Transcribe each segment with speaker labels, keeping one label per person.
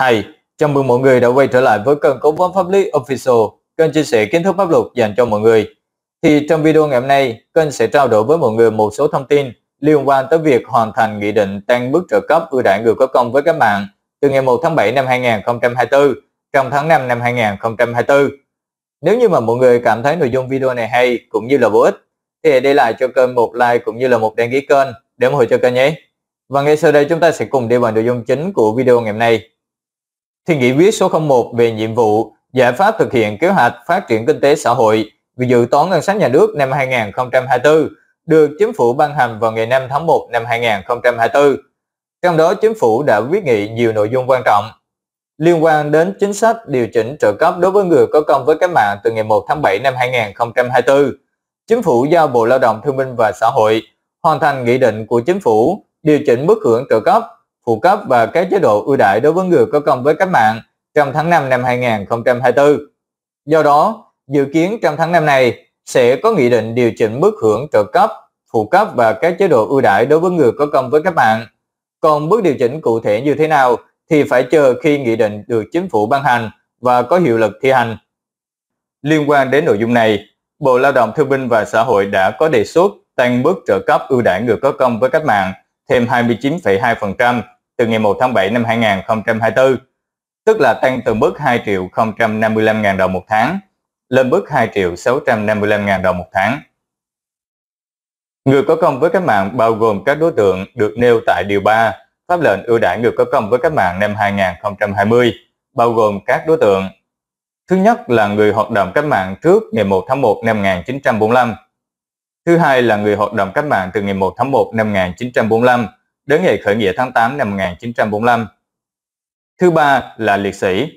Speaker 1: Hi, chào mừng mọi người đã quay trở lại với kênh Cố vấn Pháp lý Official, kênh chia sẻ kiến thức pháp luật dành cho mọi người. Thì trong video ngày hôm nay, kênh sẽ trao đổi với mọi người một số thông tin liên quan tới việc hoàn thành nghị định tăng mức trợ cấp ưu đãi người có công với các bạn từ ngày 1 tháng 7 năm 2024 trong tháng 5 năm 2024. Nếu như mà mọi người cảm thấy nội dung video này hay cũng như là bổ ích thì để lại cho kênh một like cũng như là một đăng ký kênh để ủng hộ cho kênh nhé. Và ngay sau đây chúng ta sẽ cùng đi vào nội dung chính của video ngày hôm nay. Thì nghị quyết số 01 về nhiệm vụ giải pháp thực hiện kế hoạch phát triển kinh tế xã hội và dự toán ngân sách nhà nước năm 2024 được chính phủ ban hành vào ngày 5 tháng 1 năm 2024. Trong đó chính phủ đã quyết nghị nhiều nội dung quan trọng liên quan đến chính sách điều chỉnh trợ cấp đối với người có công với cách mạng từ ngày 1 tháng 7 năm 2024. Chính phủ giao Bộ Lao động Thương binh và Xã hội hoàn thành nghị định của chính phủ điều chỉnh mức hưởng trợ cấp phụ cấp và các chế độ ưu đãi đối với người có công với cách mạng trong tháng 5 năm 2024. Do đó, dự kiến trong tháng năm này sẽ có nghị định điều chỉnh mức hưởng trợ cấp, phụ cấp và các chế độ ưu đãi đối với người có công với cách mạng. Còn bước điều chỉnh cụ thể như thế nào thì phải chờ khi nghị định được chính phủ ban hành và có hiệu lực thi hành. Liên quan đến nội dung này, Bộ Lao động Thương binh và Xã hội đã có đề xuất tăng mức trợ cấp ưu đãi người có công với cách mạng thêm 29,2% từ ngày 1 tháng 7 năm 2024, tức là tăng từ mức 2 triệu 055 ngàn đồng một tháng lên mức 2 triệu 655 ngàn đồng một tháng. Người có công với cách mạng bao gồm các đối tượng được nêu tại Điều 3 Pháp lệnh ưu đãi người có công với cách mạng năm 2020, bao gồm các đối tượng Thứ nhất là người hoạt động cách mạng trước ngày 1 tháng 1 năm 1945 Thứ hai là người hoạt động cách mạng từ ngày 1 tháng 1 năm 1945 đến ngày khởi nghĩa tháng 8 năm 1945. Thứ ba là liệt sĩ.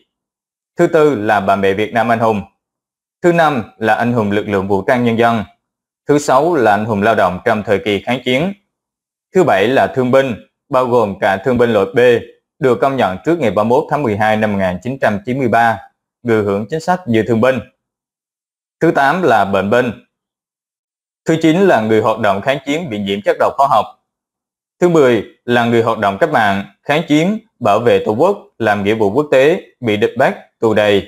Speaker 1: Thứ tư là bà mẹ Việt Nam anh hùng. Thứ năm là anh hùng lực lượng vũ trang nhân dân. Thứ sáu là anh hùng lao động trong thời kỳ kháng chiến. Thứ bảy là thương binh, bao gồm cả thương binh loại B, được công nhận trước ngày 31 tháng 12 năm 1993, người hưởng chính sách dự thương binh. Thứ tám là bệnh binh, Thứ 9 là người hoạt động kháng chiến bị nhiễm chất độc hóa học. Thứ 10 là người hoạt động cách mạng, kháng chiến, bảo vệ Tổ quốc, làm nghĩa vụ quốc tế, bị địch bắt, tù đầy.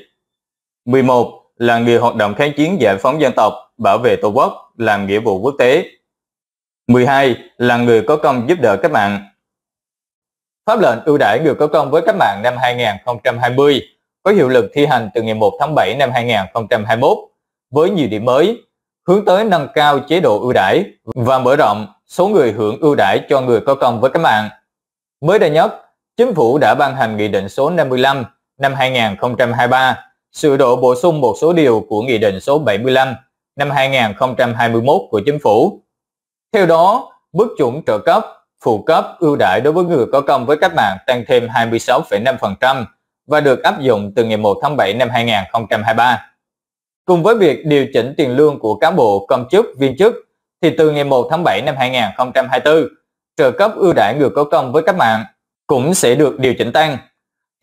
Speaker 1: 11 là người hoạt động kháng chiến giải phóng dân tộc, bảo vệ Tổ quốc, làm nghĩa vụ quốc tế. 12 là người có công giúp đỡ cách mạng. Pháp lệnh ưu đãi người có công với cách mạng năm 2020 có hiệu lực thi hành từ ngày 1 tháng 7 năm 2021 với nhiều điểm mới hướng tới nâng cao chế độ ưu đãi và mở rộng số người hưởng ưu đãi cho người có công với cách mạng. Mới đây nhất, Chính phủ đã ban hành Nghị định số 55 năm 2023, sửa đổi bổ sung một số điều của Nghị định số 75 năm 2021 của Chính phủ. Theo đó, mức chuẩn trợ cấp, phụ cấp ưu đãi đối với người có công với cách mạng tăng thêm 26,5% và được áp dụng từ ngày 1 tháng 7 năm 2023. Cùng với việc điều chỉnh tiền lương của cán bộ, công chức, viên chức, thì từ ngày 1 tháng 7 năm 2024, trợ cấp ưu đãi người có công với cách mạng cũng sẽ được điều chỉnh tăng.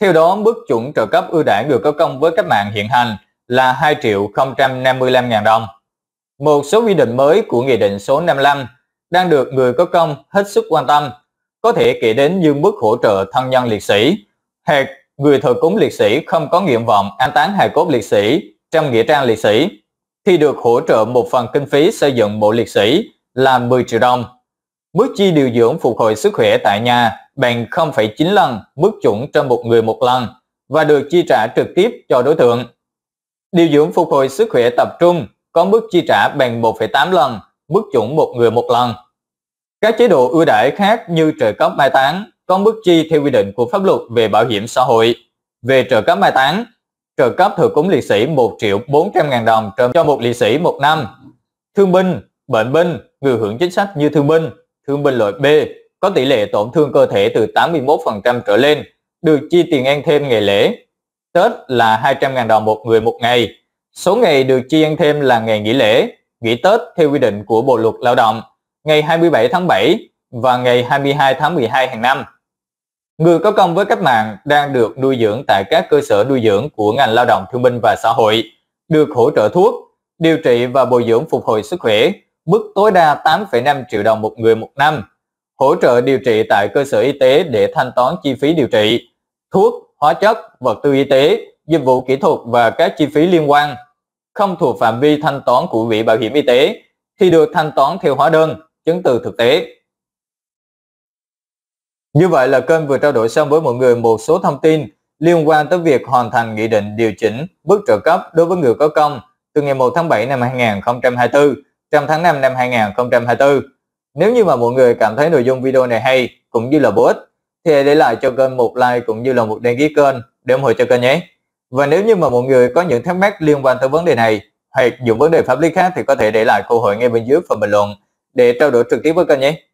Speaker 1: Theo đó, mức chuẩn trợ cấp ưu đãi người có công với cách mạng hiện hành là 2 triệu 055.000 đồng. Một số quy định mới của Nghị định số 55 đang được người có công hết sức quan tâm, có thể kể đến như mức hỗ trợ thân nhân liệt sĩ, hoặc người thờ cúng liệt sĩ không có nguyện vọng an táng hài cốt liệt sĩ trong Nghĩa trang liệt sĩ thì được hỗ trợ một phần kinh phí xây dựng mộ liệt sĩ là 10 triệu đồng. Mức chi điều dưỡng phục hồi sức khỏe tại nhà bằng 0,9 lần mức chuẩn cho một người một lần và được chi trả trực tiếp cho đối tượng. Điều dưỡng phục hồi sức khỏe tập trung có mức chi trả bằng 1,8 lần mức chuẩn một người một lần. Các chế độ ưu đãi khác như trợ cấp mai táng có mức chi theo quy định của pháp luật về bảo hiểm xã hội. Về trợ cấp mai táng, trợ cấp thừa cúng liệt sĩ 1 triệu 400 ngàn đồng cho một liệt sĩ một năm. Thương binh, bệnh binh, người hưởng chính sách như thương binh, thương binh loại B có tỷ lệ tổn thương cơ thể từ 81% trở lên, được chi tiền ăn thêm ngày lễ. Tết là 200 ngàn đồng một người một ngày. Số ngày được chi ăn thêm là ngày nghỉ lễ, nghỉ Tết theo quy định của Bộ Luật Lao động, ngày 27 tháng 7 và ngày 22 tháng 12 hàng năm. Người có công với cách mạng đang được nuôi dưỡng tại các cơ sở nuôi dưỡng của ngành lao động thương binh và xã hội, được hỗ trợ thuốc, điều trị và bồi dưỡng phục hồi sức khỏe, mức tối đa 8,5 triệu đồng một người một năm, hỗ trợ điều trị tại cơ sở y tế để thanh toán chi phí điều trị, thuốc, hóa chất, vật tư y tế, dịch vụ kỹ thuật và các chi phí liên quan, không thuộc phạm vi thanh toán của quỹ bảo hiểm y tế, thì được thanh toán theo hóa đơn, chứng từ thực tế. Như vậy là kênh vừa trao đổi xong với mọi người một số thông tin liên quan tới việc hoàn thành nghị định điều chỉnh mức trợ cấp đối với người có công từ ngày 1 tháng 7 năm 2024 trong tháng 5 năm 2024. Nếu như mà mọi người cảm thấy nội dung video này hay cũng như là bổ ích thì hãy để lại cho kênh một like cũng như là một đăng ký kênh để ủng hộ cho kênh nhé. Và nếu như mà mọi người có những thắc mắc liên quan tới vấn đề này hoặc những vấn đề pháp lý khác thì có thể để lại câu hỏi ngay bên dưới phần bình luận để trao đổi trực tiếp với kênh nhé.